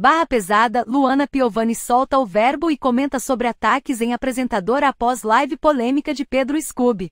Barra pesada, Luana Piovani solta o verbo e comenta sobre ataques em apresentadora após live polêmica de Pedro Scooby.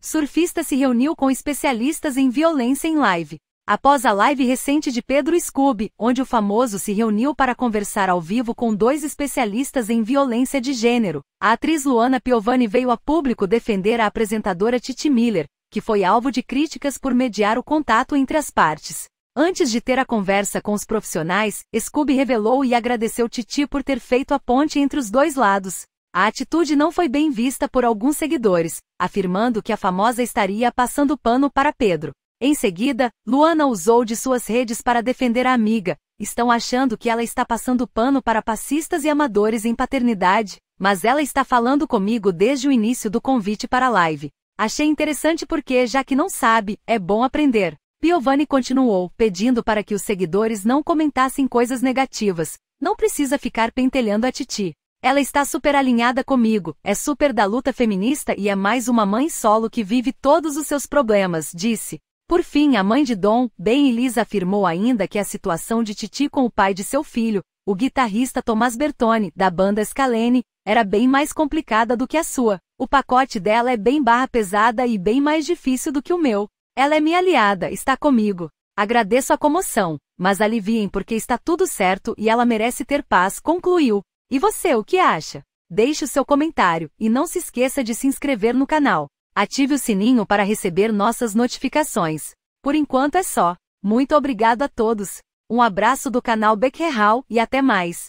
Surfista se reuniu com especialistas em violência em live. Após a live recente de Pedro Scooby, onde o famoso se reuniu para conversar ao vivo com dois especialistas em violência de gênero, a atriz Luana Piovani veio a público defender a apresentadora Titi Miller, que foi alvo de críticas por mediar o contato entre as partes. Antes de ter a conversa com os profissionais, Scooby revelou e agradeceu Titi por ter feito a ponte entre os dois lados. A atitude não foi bem vista por alguns seguidores, afirmando que a famosa estaria passando pano para Pedro. Em seguida, Luana usou de suas redes para defender a amiga. Estão achando que ela está passando pano para passistas e amadores em paternidade, mas ela está falando comigo desde o início do convite para a live. Achei interessante porque, já que não sabe, é bom aprender. Piovani continuou, pedindo para que os seguidores não comentassem coisas negativas. Não precisa ficar pentelhando a Titi. Ela está super alinhada comigo, é super da luta feminista e é mais uma mãe solo que vive todos os seus problemas, disse. Por fim, a mãe de Dom, Ben Elisa afirmou ainda que a situação de Titi com o pai de seu filho, o guitarrista Tomás Bertone da banda Scalene, era bem mais complicada do que a sua. O pacote dela é bem barra pesada e bem mais difícil do que o meu. Ela é minha aliada, está comigo. Agradeço a comoção, mas aliviem porque está tudo certo e ela merece ter paz, concluiu. E você, o que acha? Deixe o seu comentário e não se esqueça de se inscrever no canal. Ative o sininho para receber nossas notificações. Por enquanto é só. Muito obrigado a todos. Um abraço do canal Becquerhal e até mais.